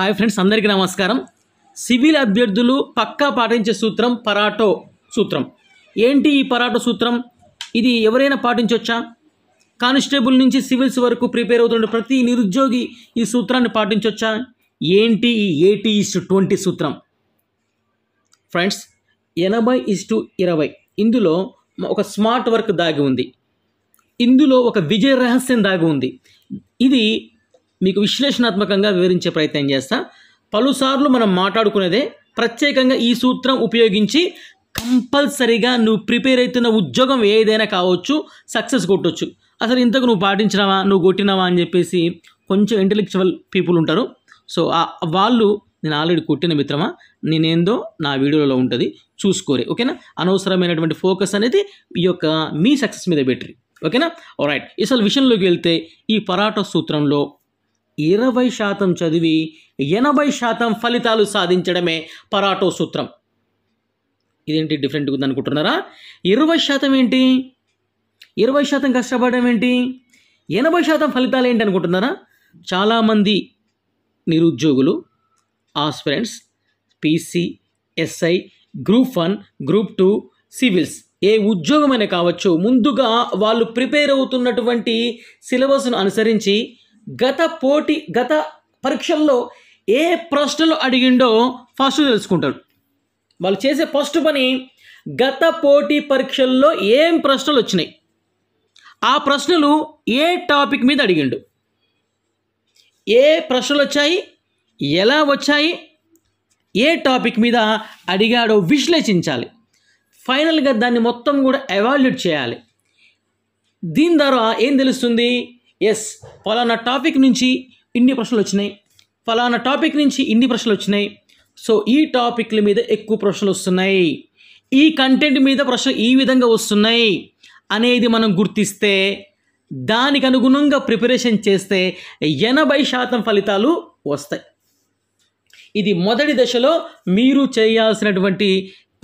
hi friends అందరికీ నమస్కారం civil అభ్యర్థులు పక్కా పాటించే సూత్రం పరాటో సూత్రం ఏంటి ఈ పరాటో సూత్రం ఇది ఎవరైనా పాటించవచ్చా కానిస్టేబుల్ నుంచి సివిల్స్ వరకు ప్రిపేర్ అవుతున్న ప్రతి నిరుద్యోగి ఈ సూత్రాన్ని పాటించవచ్చా ఏంటి ఈ ఏటీ ఇస్టు ట్వంటీ సూత్రం ఫ్రెండ్స్ ఎనభై టు ఇరవై ఇందులో ఒక స్మార్ట్ వర్క్ దాగి ఉంది ఇందులో ఒక విజయ రహస్యం దాగి ఉంది ఇది మీకు విశ్లేషణాత్మకంగా వివరించే ప్రయత్నం చేస్తా పలుసార్లు మనం మాట్లాడుకునేదే ప్రత్యేకంగా ఈ సూత్రం ఉపయోగించి కంపల్సరీగా నువ్వు ప్రిపేర్ అవుతున్న ఉద్యోగం ఏదైనా కావచ్చు సక్సెస్ కొట్టచ్చు అసలు ఇంతకు నువ్వు పాటించినావా నువ్వు కొట్టినావా అని చెప్పేసి కొంచెం ఇంటెలెక్చువల్ పీపుల్ ఉంటారు సో వాళ్ళు నేను ఆల్రెడీ కొట్టిన మిత్రమా నేనేందో నా వీడియోలో ఉంటుంది చూసుకోరే ఓకేనా అనవసరమైనటువంటి ఫోకస్ అనేది ఈ యొక్క మీ సక్సెస్ మీద బెటరీ ఓకేనా రైట్ అసలు విషయంలోకి వెళ్తే ఈ పరాట సూత్రంలో ఇరవై శాతం చదివి ఎనభై శాతం ఫలితాలు సాధించడమే పరాటో సూత్రం ఇదేంటి డిఫరెంట్ ఉంది అనుకుంటున్నారా ఇరవై శాతం ఏంటి ఇరవై శాతం కష్టపడడం ఏంటి ఎనభై శాతం ఫలితాలు ఏంటి అనుకుంటున్నారా చాలామంది నిరుద్యోగులు aspirants PC SI group one group two civils ఏ ఉద్యోగమైనా కావచ్చు ముందుగా వాళ్ళు ప్రిపేర్ అవుతున్నటువంటి సిలబస్ను అనుసరించి గత పోటీ గత పరీక్షల్లో ఏ ప్రశ్నలు అడిగిండో ఫస్ట్ తెలుసుకుంటాడు వాళ్ళు చేసే ఫస్ట్ పని గత పోటీ పరీక్షల్లో ఏం ప్రశ్నలు వచ్చినాయి ఆ ప్రశ్నలు ఏ టాపిక్ మీద అడిగిండు ఏ ప్రశ్నలు వచ్చాయి ఎలా వచ్చాయి ఏ టాపిక్ మీద అడిగాడో విశ్లేషించాలి ఫైనల్గా దాన్ని మొత్తం కూడా ఎవాల్యుయేట్ చేయాలి దీని ద్వారా ఏం తెలుస్తుంది ఎస్ ఫలానా టాపిక్ నుంచి ఇన్ని ప్రశ్నలు వచ్చినాయి ఫలానా టాపిక్ నుంచి ఇన్ని ప్రశ్నలు వచ్చినాయి సో ఈ టాపిక్ల మీద ఎక్కువ ప్రశ్నలు వస్తున్నాయి ఈ కంటెంట్ మీద ప్రశ్నలు ఈ విధంగా వస్తున్నాయి అనేది మనం గుర్తిస్తే దానికి అనుగుణంగా ప్రిపరేషన్ చేస్తే ఎనభై శాతం ఫలితాలు వస్తాయి ఇది మొదటి దశలో మీరు చేయాల్సినటువంటి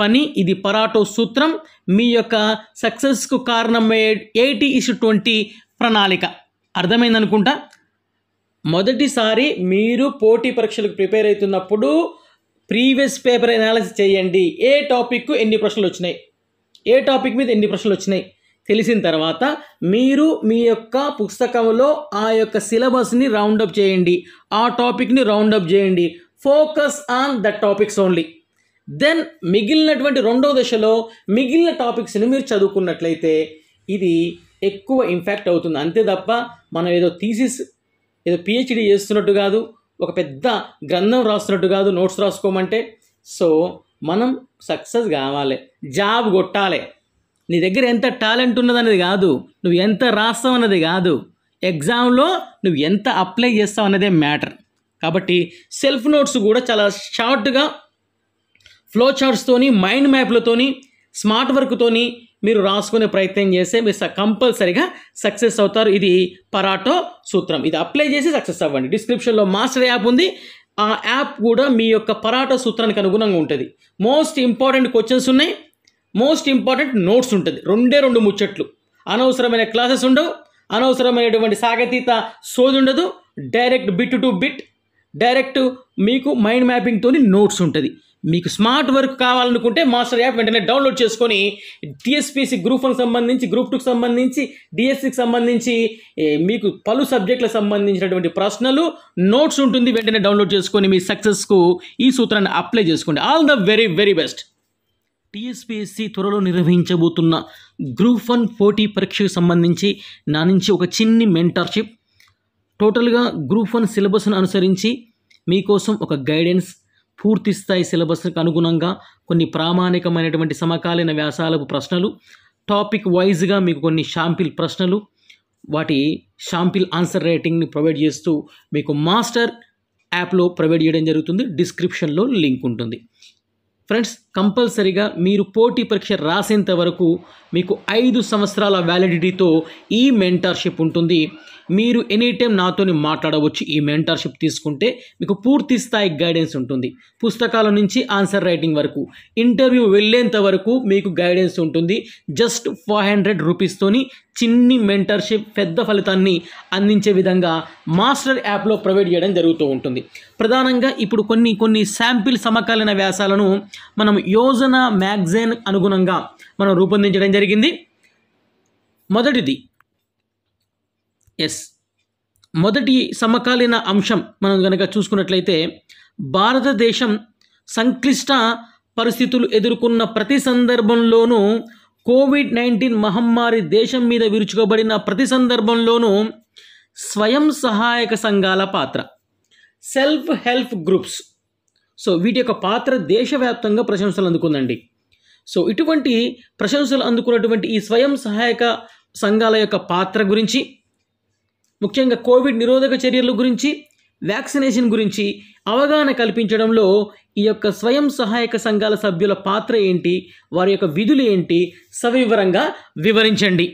పని ఇది పరాటో సూత్రం మీ యొక్క సక్సెస్కు కారణమయ్యే ఎయిటీ ఇస్ ట్వంటీ ప్రణాళిక అర్థమైందనుకుంటా మొదటిసారి మీరు పోటీ పరీక్షలకు ప్రిపేర్ అవుతున్నప్పుడు ప్రీవియస్ పేపర్ అనాలిసిస్ చేయండి ఏ టాపిక్కు ఎన్ని ప్రశ్నలు వచ్చినాయి ఏ టాపిక్ మీద ఎన్ని ప్రశ్నలు వచ్చినాయి తెలిసిన తర్వాత మీరు మీ యొక్క పుస్తకంలో ఆ యొక్క సిలబస్ని రౌండప్ చేయండి ఆ టాపిక్ని రౌండప్ చేయండి focus on the topics only then మిగిలినటువంటి రెండో దశలో మిగిలిన టాపిక్స్ని మీరు చదువుకున్నట్లయితే ఇది ఎక్కువ ఇంపాక్ట్ అవుతుంది అంతే తప్ప మనం ఏదో థీసిస్ ఏదో పిహెచ్డి చేస్తున్నట్టు కాదు ఒక పెద్ద గ్రంథం రాస్తున్నట్టు కాదు నోట్స్ రాసుకోమంటే సో మనం సక్సెస్ కావాలి జాబ్ కొట్టాలి నీ దగ్గర ఎంత టాలెంట్ ఉన్నదనేది కాదు నువ్వు ఎంత రాస్తావు అన్నది కాదు ఎగ్జామ్లో నువ్వు ఎంత అప్లై చేస్తావు అన్నదే మ్యాటర్ కాబట్టి సెల్ఫ్ నోట్స్ కూడా చాలా షార్ట్గా ఫ్లో చార్ట్స్తోని మైండ్ మ్యాప్లతోని స్మార్ట్ వర్క్తోని మీరు రాసుకునే ప్రయత్నం చేస్తే మీరు కంపల్సరిగా సక్సెస్ అవుతారు ఇది పరాటో సూత్రం ఇది అప్లై చేసి సక్సెస్ అవ్వండి డిస్క్రిప్షన్లో మాస్టర్ యాప్ ఉంది ఆ యాప్ కూడా మీ యొక్క పరాటో సూత్రానికి అనుగుణంగా ఉంటుంది మోస్ట్ ఇంపార్టెంట్ క్వశ్చన్స్ ఉన్నాయి మోస్ట్ ఇంపార్టెంట్ నోట్స్ ఉంటుంది రెండే రెండు ముచ్చట్లు అనవసరమైన క్లాసెస్ ఉండవు అనవసరమైనటువంటి సాగతీత సోది ఉండదు direct bit to bit direct మీకు మైండ్ మ్యాపింగ్తో నోట్స్ ఉంటుంది మీకు స్మార్ట్ వర్క్ కావాలనుకుంటే మాస్టర్ యాప్ వెంటనే డౌన్లోడ్ చేసుకొని టీఎస్పీసీ గ్రూప్ వన్కి సంబంధించి గ్రూప్ టూకి సంబంధించి డిఎస్సికి సంబంధించి మీకు పలు సబ్జెక్టులకు సంబంధించినటువంటి ప్రశ్నలు నోట్స్ ఉంటుంది వెంటనే డౌన్లోడ్ చేసుకొని మీ సక్సెస్కు ఈ సూత్రాన్ని అప్లై చేసుకోండి all the very very best TSPSC త్వరలో నిర్వహించబోతున్న గ్రూప్ వన్ పోటీ పరీక్షకు సంబంధించి నా నుంచి ఒక చిన్ని మెంటర్షిప్ టోటల్గా గ్రూప్ వన్ సిలబస్ను అనుసరించి మీకోసం ఒక గైడెన్స్ పూర్తి స్థాయి సిలబస్కు అనుగుణంగా కొన్ని ప్రామాణికమైనటువంటి సమకాలీన వ్యాసాలకు ప్రశ్నలు టాపిక్ వైజ్గా మీకు కొన్ని షాంపిల్ ప్రశ్నలు వాటి షాంపిల్ ఆన్సర్ రేటింగ్ని ప్రొవైడ్ చేస్తూ మీకు మాస్టర్ యాప్లో ప్రొవైడ్ చేయడం జరుగుతుంది డిస్క్రిప్షన్లో లింక్ ఉంటుంది ఫ్రెండ్స్ కంపల్సరీగా మీరు పోటీ పరీక్ష రాసేంత వరకు మీకు ఐదు సంవత్సరాల వ్యాలిడిటీతో ఈ మెంటర్షిప్ ఉంటుంది మీరు ఎనీ టైం నాతో మాట్లాడవచ్చు ఈ మెంటర్షిప్ తీసుకుంటే మీకు పూర్తి స్థాయి గైడెన్స్ ఉంటుంది పుస్తకాల నుంచి ఆన్సర్ రైటింగ్ వరకు ఇంటర్వ్యూ వెళ్ళేంత వరకు మీకు గైడెన్స్ ఉంటుంది జస్ట్ ఫైవ్ హండ్రెడ్ రూపీస్తోని చిన్ని మెంటర్షిప్ పెద్ద ఫలితాన్ని అందించే విధంగా మాస్టర్ యాప్లో ప్రొవైడ్ చేయడం జరుగుతూ ఉంటుంది ప్రధానంగా ఇప్పుడు కొన్ని కొన్ని శాంపిల్ సమకాలీన వ్యాసాలను మనం యోజన మ్యాగజైన్ అనుగుణంగా మనం రూపొందించడం జరిగింది మొదటిది ఎస్ మొదటి సమకాలీన అంశం మనం కనుక చూసుకున్నట్లయితే భారతదేశం సంక్లిష్ట పరిస్థితులు ఎదుర్కొన్న ప్రతి సందర్భంలోనూ కోవిడ్ నైన్టీన్ మహమ్మారి దేశం మీద విరుచుకోబడిన ప్రతి సందర్భంలోనూ స్వయం సహాయక సంఘాల పాత్ర సెల్ఫ్ హెల్ప్ గ్రూప్స్ సో వీటి యొక్క పాత్ర దేశవ్యాప్తంగా ప్రశంసలు అందుకుందండి సో ఇటువంటి ప్రశంసలు అందుకున్నటువంటి ఈ స్వయం సహాయక సంఘాల యొక్క పాత్ర గురించి ముఖ్యంగా కోవిడ్ నిరోధక చర్యల గురించి వ్యాక్సినేషన్ గురించి అవగాహన కల్పించడంలో ఈ యొక్క స్వయం సహాయక సంఘాల సభ్యుల పాత్ర ఏంటి వారి యొక్క విధులు ఏంటి సవివరంగా వివరించండి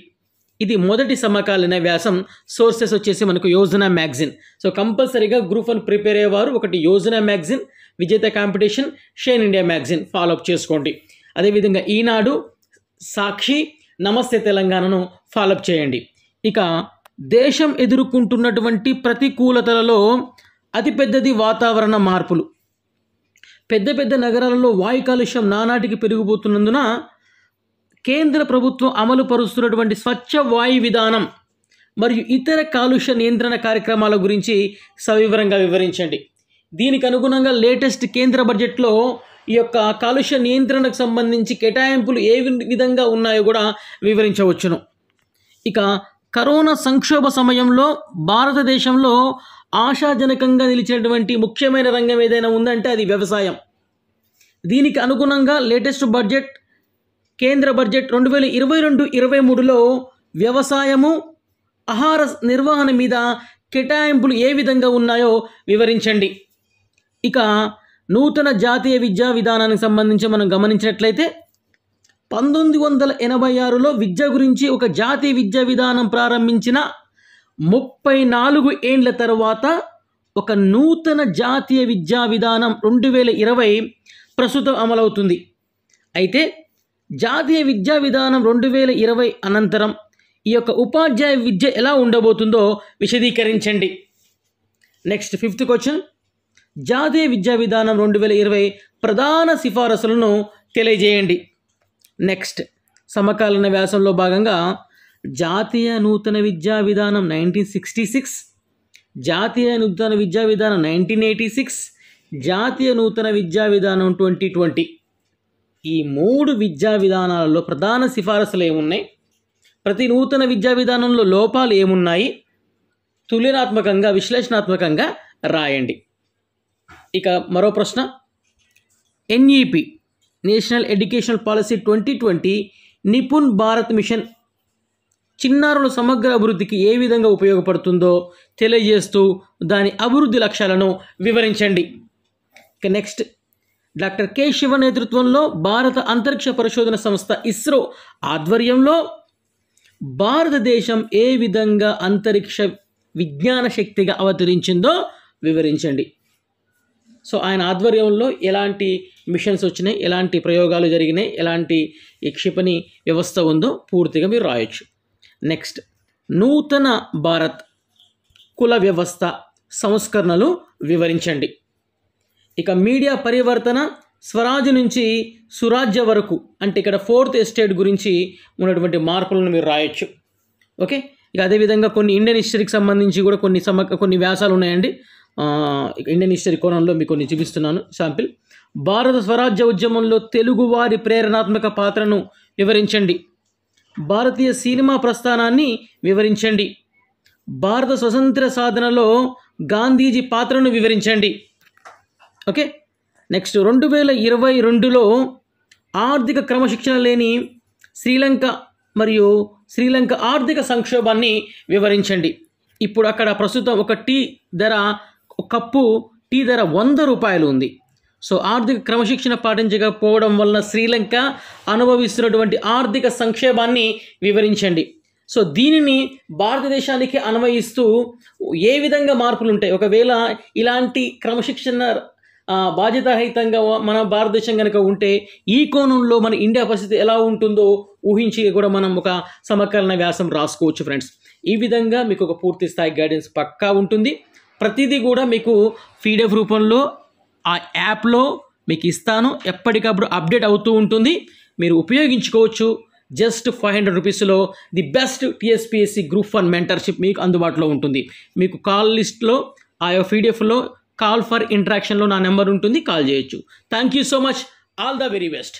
ఇది మొదటి సమకాలీన వ్యాసం సోర్సెస్ వచ్చేసి మనకు యోజన మ్యాగ్జిన్ సో కంపల్సరీగా గ్రూప్ వన్ ప్రిపేర్ అయ్యేవారు ఒకటి Yojana magazine Vijetha competition Shine India follow follow up చేసుకోండి అదేవిధంగా ఈనాడు సాక్షి నమస్తే తెలంగాణను ఫాలోఅప్ చేయండి ఇక దేశం ఎదుర్కొంటున్నటువంటి ప్రతికూలతలలో అతిపెద్దది వాతావరణ మార్పులు పెద్ద పెద్ద నగరాలలో వాయు కాలుష్యం నానాటికి పెరిగిపోతున్నందున కేంద్ర ప్రభుత్వం అమలు పరుస్తున్నటువంటి స్వచ్ఛ వాయు విధానం మరియు ఇతర కాలుష్య నియంత్రణ కార్యక్రమాల గురించి సవివరంగా వివరించండి దీనికి అనుగుణంగా లేటెస్ట్ కేంద్ర బడ్జెట్లో ఈ యొక్క కాలుష్య నియంత్రణకు సంబంధించి కేటాయింపులు ఏ విధంగా ఉన్నాయో కూడా వివరించవచ్చును ఇక కరోనా సంక్షోభ సమయంలో భారతదేశంలో ఆశాజనకంగా నిలిచినటువంటి ముఖ్యమైన రంగం ఏదైనా ఉందంటే అది వ్యవసాయం దీనికి అనుగుణంగా లేటెస్ట్ బడ్జెట్ కేంద్ర బడ్జెట్ రెండు వేల ఇరవై రెండు ఇరవై మూడులో వ్యవసాయము ఆహార నిర్వహణ మీద కేటాయింపులు ఏ విధంగా ఉన్నాయో వివరించండి ఇక నూతన జాతీయ విద్యా విధానానికి సంబంధించి మనం గమనించినట్లయితే పంతొమ్మిది వందల ఎనభై ఆరులో విద్య గురించి ఒక జాతీయ విద్యా విధానం ప్రారంభించిన ముప్పై నాలుగు ఏండ్ల తర్వాత ఒక నూతన జాతీయ విద్యా విధానం రెండు వేల ఇరవై ప్రస్తుతం అమలవుతుంది అయితే జాతీయ విద్యా విధానం రెండు వేల ఇరవై అనంతరం ఈ యొక్క ఉపాధ్యాయ విద్య ఎలా ఉండబోతుందో విశదీకరించండి నెక్స్ట్ ఫిఫ్త్ క్వశ్చన్ జాతీయ విద్యా విధానం రెండు వేల ఇరవై ప్రధాన సిఫారసులను తెలియజేయండి నెక్స్ట్ సమకాలీన వ్యాసంలో భాగంగా జాతీయ నూతన విద్యా విధానం నైన్టీన్ సిక్స్టీ సిక్స్ జాతీయ నూతన విద్యా విధానం నైన్టీన్ ఎయిటీ సిక్స్ జాతీయ నూతన విద్యా విధానం ట్వంటీ ట్వంటీ ఈ మూడు విద్యా విధానాలలో ప్రధాన సిఫారసులు ఏమున్నాయి ప్రతి నూతన విద్యా విధానంలో లోపాలు ఏమున్నాయి తులనాత్మకంగా విశ్లేషణాత్మకంగా రాయండి ఇక మరో ప్రశ్న NEP national educational policy twenty twenty Nipun Bharat mission చిన్నారుల సమగ్ర అభివృద్ధికి ఏ విధంగా ఉపయోగపడుతుందో తెలియజేస్తూ దాని అభివృద్ధి లక్ష్యాలను వివరించండి ఇక నెక్స్ట్ డాక్టర్ కె శివ నేతృత్వంలో భారత అంతరిక్ష పరిశోధన సంస్థ ఇస్రో ఆధ్వర్యంలో భారతదేశం ఏ విధంగా అంతరిక్ష విజ్ఞాన శక్తిగా అవతరించిందో వివరించండి సో ఆయన ఆధ్వర్యంలో ఎలాంటి మిషన్స్ వచ్చినాయి ఎలాంటి ప్రయోగాలు జరిగినాయి ఎలాంటి క్షిపణి వ్యవస్థ ఉందో పూర్తిగా మీరు రాయొచ్చు నెక్స్ట్ నూతన భారత్ కుల వ్యవస్థ సంస్కరణలు వివరించండి ఇక మీడియా పరివర్తన స్వరాజ్ నుంచి సురాజ్య వరకు అంటే ఇక్కడ ఫోర్త్ ఎస్టేట్ గురించి ఉన్నటువంటి మార్పులను మీరు రాయొచ్చు ఓకే ఇక అదేవిధంగా కొన్ని ఇండియన్ హిస్టరీకి సంబంధించి కూడా కొన్ని సమ కొన్ని వ్యాసాలు ఉన్నాయండి ఇండియన్ హిస్టరీ కోణంలో మీకు కొన్ని చూపిస్తున్నాను శాంపిల్ భారత స్వరాజ్య ఉద్యమంలో తెలుగువారి ప్రేరణాత్మక పాత్రను వివరించండి భారతీయ సినిమా ప్రస్థానాన్ని వివరించండి భారత స్వతంత్ర సాధనలో గాంధీజీ పాత్రను వివరించండి ఓకే నెక్స్ట్ రెండు వేల ఇరవై రెండులో ఆర్థిక క్రమశిక్షణ లేని శ్రీలంక మరియు శ్రీలంక ఆర్థిక సంక్షోభాన్ని వివరించండి ఇప్పుడు అక్కడ ప్రస్తుతం ఒక టీ ధర కప్పు టీ ధర వంద రూపాయలు ఉంది సో ఆర్థిక క్రమశిక్షణ పాటించకపోవడం వలన శ్రీలంక అనుభవిస్తున్నటువంటి ఆర్థిక సంక్షేమాన్ని వివరించండి సో దీనిని భారతదేశానికి అన్వయిస్తూ ఏ విధంగా మార్పులు ఉంటాయి ఒకవేళ ఇలాంటి క్రమశిక్షణ బాధ్యతాహితంగా మన భారతదేశం కనుక ఉంటే ఈ కోణంలో మన ఇండియా పరిస్థితి ఎలా ఉంటుందో ఊహించి కూడా మనం ఒక సమకలన వ్యాసం రాసుకోవచ్చు ఫ్రెండ్స్ ఈ విధంగా మీకు ఒక పూర్తి స్థాయి గైడెన్స్ పక్కా ఉంటుంది ప్రతిదీ కూడా మీకు పీడిఎఫ్ రూపంలో ఆ యాప్లో మీకు ఇస్తాను ఎప్పటికప్పుడు అప్డేట్ అవుతూ ఉంటుంది మీరు ఉపయోగించుకోవచ్చు జస్ట్ ఫైవ్ హండ్రెడ్ రూపీస్లో the best TSPSC group one mentorship మీకు అందుబాటులో ఉంటుంది మీకు కాల్ లిస్ట్లో ఆ పీడిఎఫ్లో కాల్ ఫర్ ఇంటరాక్షన్లో నా నెంబర్ ఉంటుంది కాల్ చేయొచ్చు thank you so much all the very best